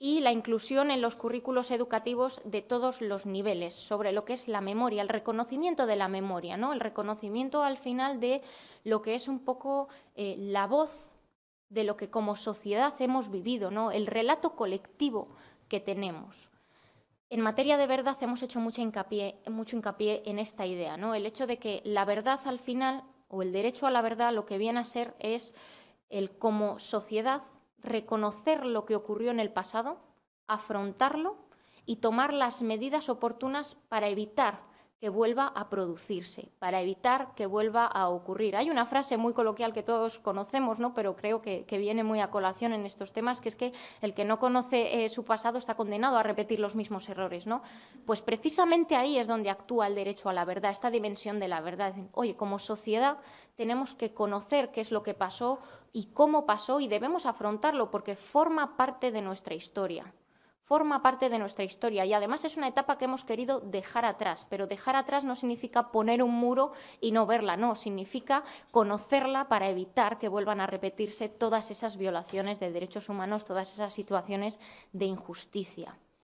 y la inclusión en los currículos educativos de todos los niveles sobre lo que es la memoria, el reconocimiento de la memoria, ¿no? el reconocimiento al final de lo que es un poco eh, la voz de lo que como sociedad hemos vivido, ¿no? el relato colectivo que tenemos. En materia de verdad hemos hecho mucho hincapié, mucho hincapié en esta idea, ¿no? el hecho de que la verdad al final, o el derecho a la verdad, lo que viene a ser es el como sociedad reconocer lo que ocurrió en el pasado, afrontarlo y tomar las medidas oportunas para evitar que vuelva a producirse, para evitar que vuelva a ocurrir. Hay una frase muy coloquial que todos conocemos, ¿no? pero creo que, viene muy a colación en estos temas, que es que el que no conoce eh, su pasado está condenado a repetir los mismos errores. ¿no? Pues precisamente ahí es donde actúa el derecho a la verdad, esta dimensión de la verdad. Oye, como sociedad tenemos que conocer qué es lo que pasó y cómo pasó y debemos afrontarlo porque forma parte de nuestra historia forma parte de nuestra historia y además es una etapa que hemos querido dejar atrás, pero dejar atrás no significa poner un muro y no verla, no, significa conocerla para evitar que vuelvan a repetirse todas esas violaciones de derechos humanos, todas esas situaciones de injusticia.